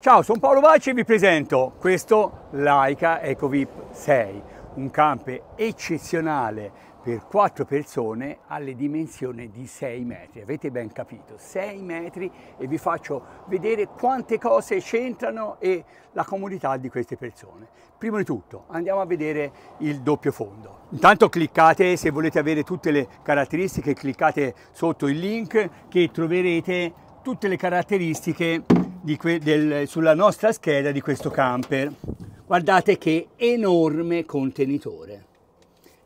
Ciao, sono Paolo Vacci e vi presento questo Laika EcoVip 6, un camper eccezionale per 4 persone alle dimensioni di 6 metri, avete ben capito, 6 metri e vi faccio vedere quante cose c'entrano e la comodità di queste persone. Prima di tutto andiamo a vedere il doppio fondo. Intanto cliccate, se volete avere tutte le caratteristiche, cliccate sotto il link che troverete tutte le caratteristiche del, sulla nostra scheda di questo camper. Guardate che enorme contenitore.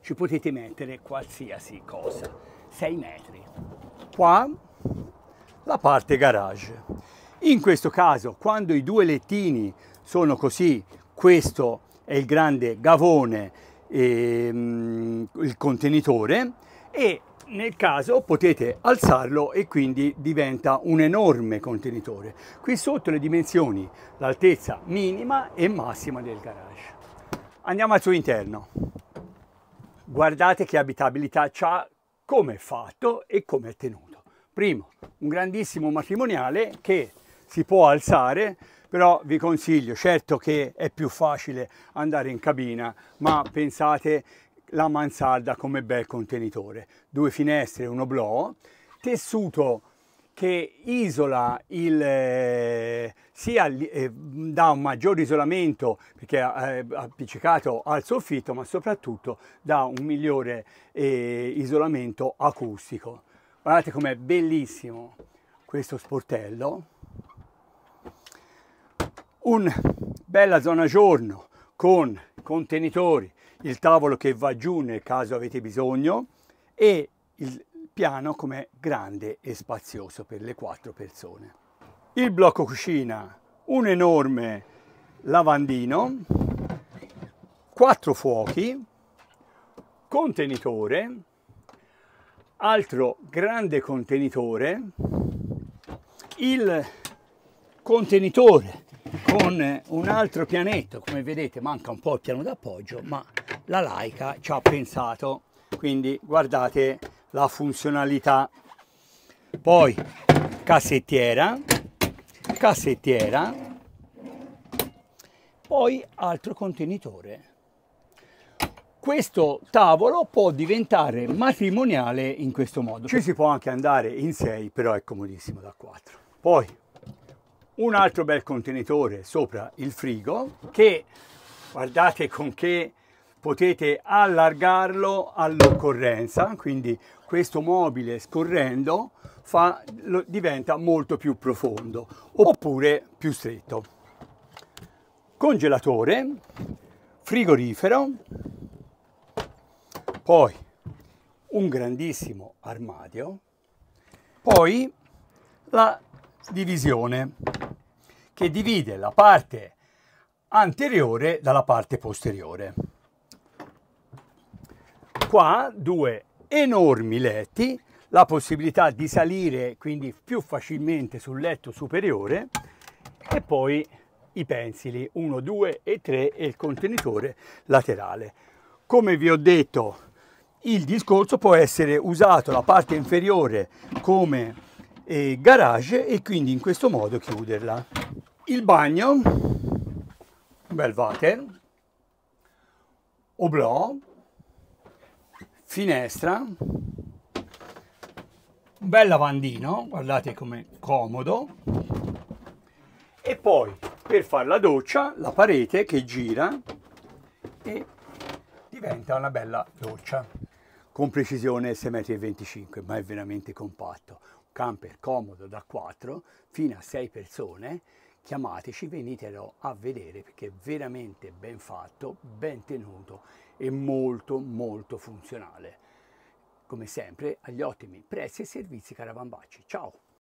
Ci potete mettere qualsiasi cosa, 6 metri. Qua la parte garage. In questo caso, quando i due lettini sono così, questo è il grande gavone, ehm, il contenitore, e nel caso potete alzarlo e quindi diventa un enorme contenitore. Qui sotto le dimensioni, l'altezza minima e massima del garage. Andiamo al suo interno. Guardate che abitabilità c'ha, come è fatto e come è tenuto. Primo, un grandissimo matrimoniale che si può alzare però vi consiglio, certo che è più facile andare in cabina, ma pensate la mansarda come bel contenitore. Due finestre, un oblò, tessuto che isola il, eh, sia eh, da un maggior isolamento perché è eh, appiccicato al soffitto ma soprattutto da un migliore isolamento acustico guardate com'è bellissimo questo sportello una bella zona giorno con contenitori, il tavolo che va giù nel caso avete bisogno e il piano come grande e spazioso per le quattro persone. Il blocco cucina, un enorme lavandino, quattro fuochi, contenitore, altro grande contenitore, il contenitore con un altro pianetto come vedete manca un po' il piano d'appoggio ma la Laika ci ha pensato quindi guardate la funzionalità poi cassettiera cassettiera poi altro contenitore questo tavolo può diventare matrimoniale in questo modo. Ci si può anche andare in 6, però è comodissimo da 4. Poi un altro bel contenitore sopra il frigo che guardate con che potete allargarlo all'occorrenza quindi questo mobile scorrendo fa, lo, diventa molto più profondo oppure più stretto congelatore frigorifero poi un grandissimo armadio poi la divisione che divide la parte anteriore dalla parte posteriore. Qua due enormi letti, la possibilità di salire quindi più facilmente sul letto superiore e poi i pensili 1, 2 e 3 e il contenitore laterale. Come vi ho detto il discorso può essere usato la parte inferiore come eh, garage e quindi in questo modo chiuderla il bagno, un bel water, oblò, finestra, un bel lavandino, guardate come comodo, e poi per fare la doccia la parete che gira e diventa una bella doccia con precisione 6,25 m, ma è veramente compatto. camper comodo da 4 fino a 6 persone chiamateci, venitelo a vedere perché è veramente ben fatto, ben tenuto e molto molto funzionale. Come sempre agli ottimi prezzi e servizi Caravan Ciao!